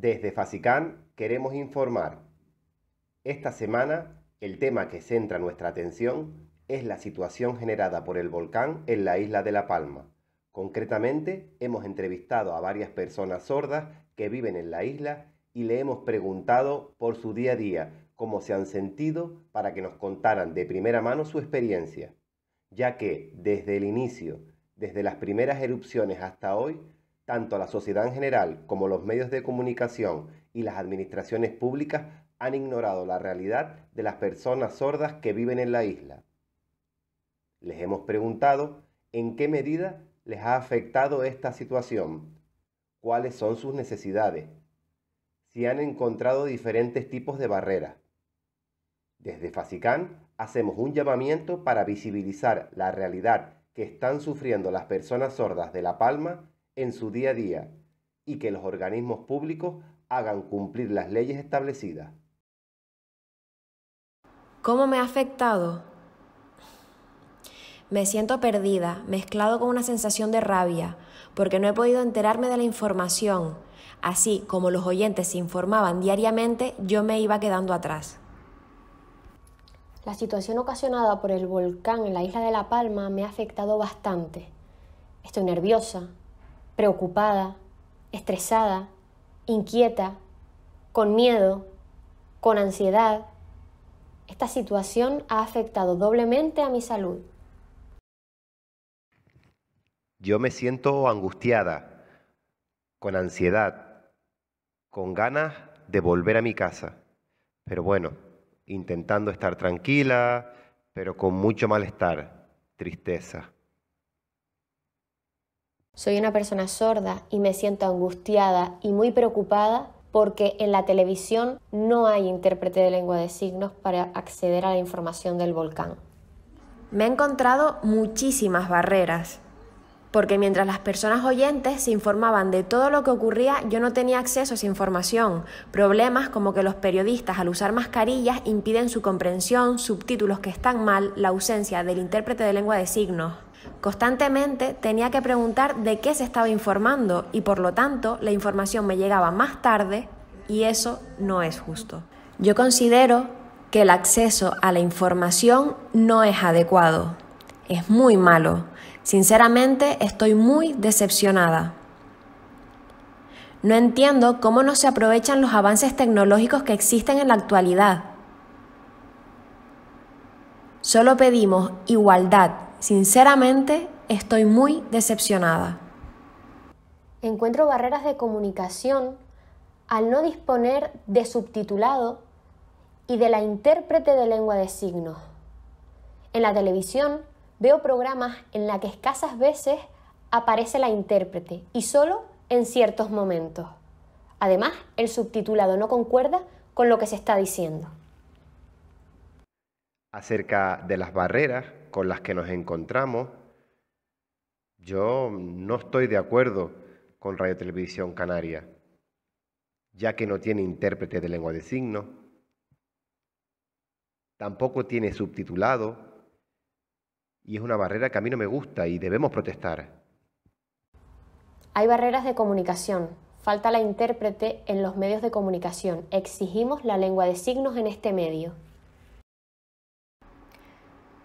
Desde Fasicán queremos informar. Esta semana el tema que centra nuestra atención es la situación generada por el volcán en la isla de La Palma. Concretamente, hemos entrevistado a varias personas sordas que viven en la isla y le hemos preguntado por su día a día, cómo se han sentido, para que nos contaran de primera mano su experiencia, ya que desde el inicio, desde las primeras erupciones hasta hoy, tanto la sociedad en general como los medios de comunicación y las administraciones públicas han ignorado la realidad de las personas sordas que viven en la isla. Les hemos preguntado en qué medida les ha afectado esta situación, cuáles son sus necesidades, si han encontrado diferentes tipos de barreras. Desde Facicán hacemos un llamamiento para visibilizar la realidad que están sufriendo las personas sordas de La Palma en su día a día y que los organismos públicos hagan cumplir las leyes establecidas. ¿Cómo me ha afectado? Me siento perdida, mezclado con una sensación de rabia, porque no he podido enterarme de la información. Así como los oyentes se informaban diariamente, yo me iba quedando atrás. La situación ocasionada por el volcán en la isla de La Palma me ha afectado bastante. Estoy nerviosa, preocupada, estresada, inquieta, con miedo, con ansiedad. Esta situación ha afectado doblemente a mi salud. Yo me siento angustiada, con ansiedad, con ganas de volver a mi casa. Pero bueno, intentando estar tranquila, pero con mucho malestar, tristeza. Soy una persona sorda y me siento angustiada y muy preocupada porque en la televisión no hay intérprete de lengua de signos para acceder a la información del volcán. Me he encontrado muchísimas barreras, porque mientras las personas oyentes se informaban de todo lo que ocurría, yo no tenía acceso a esa información. Problemas como que los periodistas al usar mascarillas impiden su comprensión, subtítulos que están mal, la ausencia del intérprete de lengua de signos. Constantemente tenía que preguntar de qué se estaba informando y por lo tanto la información me llegaba más tarde y eso no es justo. Yo considero que el acceso a la información no es adecuado. Es muy malo. Sinceramente estoy muy decepcionada. No entiendo cómo no se aprovechan los avances tecnológicos que existen en la actualidad. Solo pedimos igualdad Sinceramente, estoy muy decepcionada. Encuentro barreras de comunicación al no disponer de subtitulado y de la intérprete de lengua de signos. En la televisión veo programas en la que escasas veces aparece la intérprete y solo en ciertos momentos. Además, el subtitulado no concuerda con lo que se está diciendo acerca de las barreras con las que nos encontramos. Yo no estoy de acuerdo con Radio Televisión Canaria, ya que no tiene intérprete de lengua de signos, tampoco tiene subtitulado, y es una barrera que a mí no me gusta y debemos protestar. Hay barreras de comunicación, falta la intérprete en los medios de comunicación, exigimos la lengua de signos en este medio.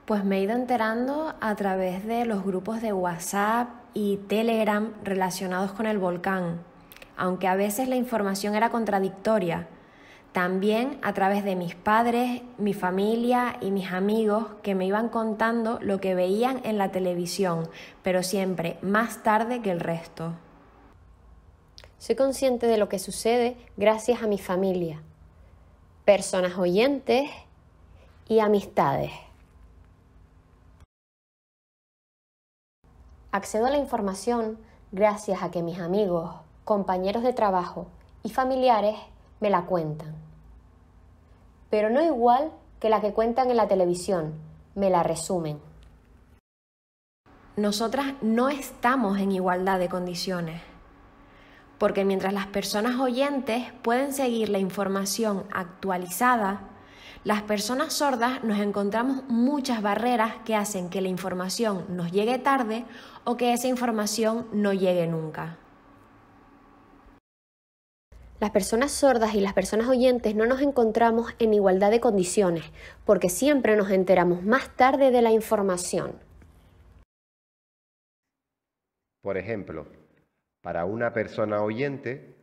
Pues me he ido enterando a través de los grupos de WhatsApp y Telegram relacionados con el volcán, aunque a veces la información era contradictoria. También a través de mis padres, mi familia y mis amigos que me iban contando lo que veían en la televisión, pero siempre más tarde que el resto. Soy consciente de lo que sucede gracias a mi familia, personas oyentes y amistades. Accedo a la información gracias a que mis amigos, compañeros de trabajo y familiares me la cuentan. Pero no igual que la que cuentan en la televisión, me la resumen. Nosotras no estamos en igualdad de condiciones, porque mientras las personas oyentes pueden seguir la información actualizada, las personas sordas nos encontramos muchas barreras que hacen que la información nos llegue tarde o que esa información no llegue nunca. Las personas sordas y las personas oyentes no nos encontramos en igualdad de condiciones porque siempre nos enteramos más tarde de la información. Por ejemplo, para una persona oyente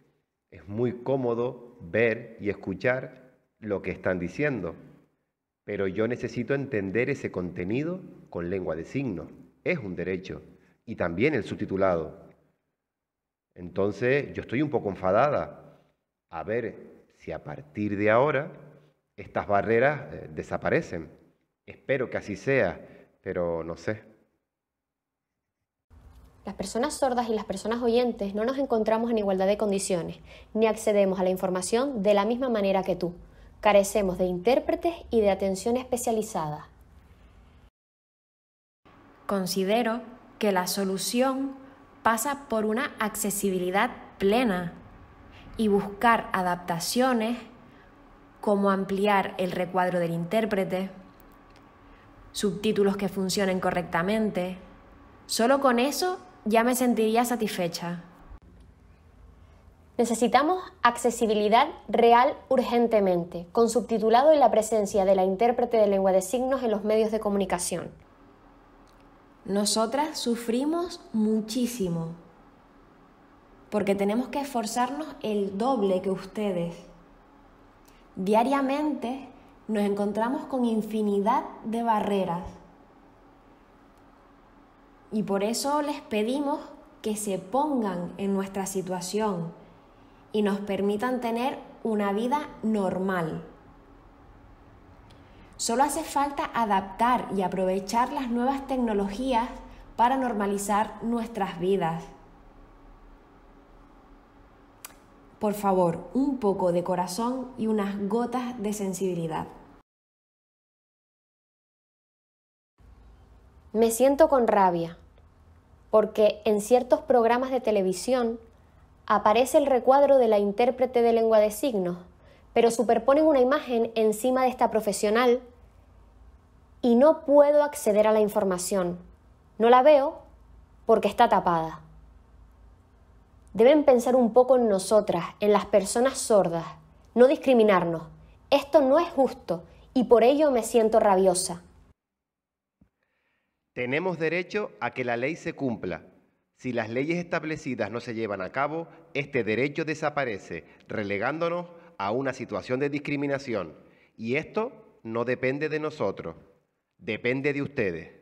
es muy cómodo ver y escuchar lo que están diciendo, pero yo necesito entender ese contenido con lengua de signos. Es un derecho. Y también el subtitulado. Entonces, yo estoy un poco enfadada. A ver si a partir de ahora estas barreras eh, desaparecen. Espero que así sea, pero no sé. Las personas sordas y las personas oyentes no nos encontramos en igualdad de condiciones, ni accedemos a la información de la misma manera que tú. Carecemos de intérpretes y de atención especializada. Considero que la solución pasa por una accesibilidad plena y buscar adaptaciones como ampliar el recuadro del intérprete, subtítulos que funcionen correctamente. Solo con eso ya me sentiría satisfecha. Necesitamos accesibilidad real urgentemente, con subtitulado y la presencia de la intérprete de lengua de signos en los medios de comunicación. Nosotras sufrimos muchísimo, porque tenemos que esforzarnos el doble que ustedes. Diariamente nos encontramos con infinidad de barreras. Y por eso les pedimos que se pongan en nuestra situación, y nos permitan tener una vida normal. Solo hace falta adaptar y aprovechar las nuevas tecnologías para normalizar nuestras vidas. Por favor, un poco de corazón y unas gotas de sensibilidad. Me siento con rabia porque en ciertos programas de televisión aparece el recuadro de la intérprete de lengua de signos, pero superponen una imagen encima de esta profesional y no puedo acceder a la información. No la veo porque está tapada. Deben pensar un poco en nosotras, en las personas sordas, no discriminarnos. Esto no es justo y por ello me siento rabiosa. Tenemos derecho a que la ley se cumpla, si las leyes establecidas no se llevan a cabo, este derecho desaparece, relegándonos a una situación de discriminación. Y esto no depende de nosotros, depende de ustedes.